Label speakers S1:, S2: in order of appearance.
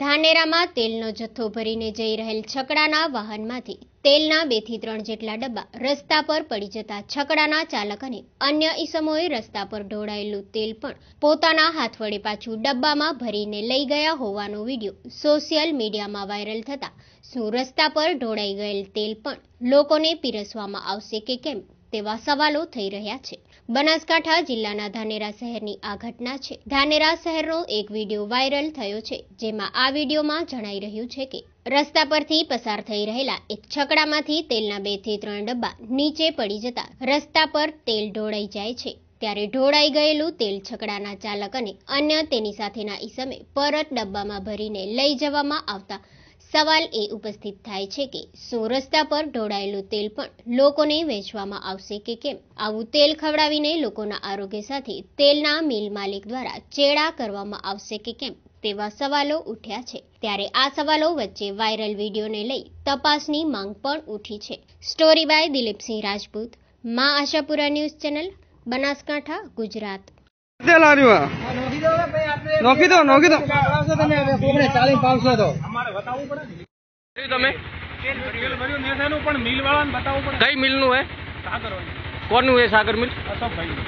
S1: ધાનેરામાં તેલનો જથ્થો ભરીને જઈ રહેલ છકડાના વાહનમાંથી તેલના બે થી ત્રણ જેટલા ડબ્બા રસ્તા પર પડી જતા છકડાના ચાલક અને અન્ય ઈસમોએ રસ્તા પર ઢોળાયેલું તેલ પણ પોતાના હાથ વડે પાછું ડબ્બામાં ભરીને લઈ ગયા હોવાનો વિડીયો સોશિયલ મીડિયામાં વાયરલ થતા શું રસ્તા પર ઢોળાઈ ગયેલ તેલ પણ લોકોને પીરસવામાં આવશે કે કેમ તેવા સવાલો થઈ રહ્યા છે બનાસકાંઠા જિલ્લાના ધાનેરા શહેરની આ ઘટના છે ધાનેરા શહેરનો એક વિડીયો વાયરલ થયો છે જેમાં આ વિડીયોમાં જણાઈ રહ્યું છે કે રસ્તા પરથી પસાર થઈ રહેલા એક છકડામાંથી તેલના બે થી ત્રણ ડબ્બા નીચે પડી જતા રસ્તા પર તેલ ઢોળાઈ જાય છે ત્યારે ઢોળાઈ ગયેલું તેલ છકડાના ચાલક અને અન્ય તેની સાથેના ઈસમે પરત ડબ્બામાં ભરીને લઈ જવામાં આવતા સવાલ એ ઉપસ્થિત થાય છે કે સો રસ્તા પર ઢોળાયેલું તેલ પણ લોકોને વેચવામાં આવશે કે કેમ આવું તેલ ખવડાવીને લોકોના આરોગ્ય સાથે તેલના મિલ માલિક દ્વારા ચેડા કરવામાં આવશે કે કેમ તેવા સવાલો ઉઠ્યા છે ત્યારે આ સવાલો વચ્ચે વાયરલ વિડીયોને લઈ તપાસની માંગ પણ ઉઠી છે story by Dilipsinh Rajput Ma Ashapura news channel Banaskantha Gujarat
S2: નોકી દો નોકી દો તમે કોકને ચાલીસ અમારે બતાવવું પડે તમે પણ મિલ વાળાને બતાવવું કઈ મિલનું હે સાગર કોનું હે સાગર મિલ અશોકભાઈ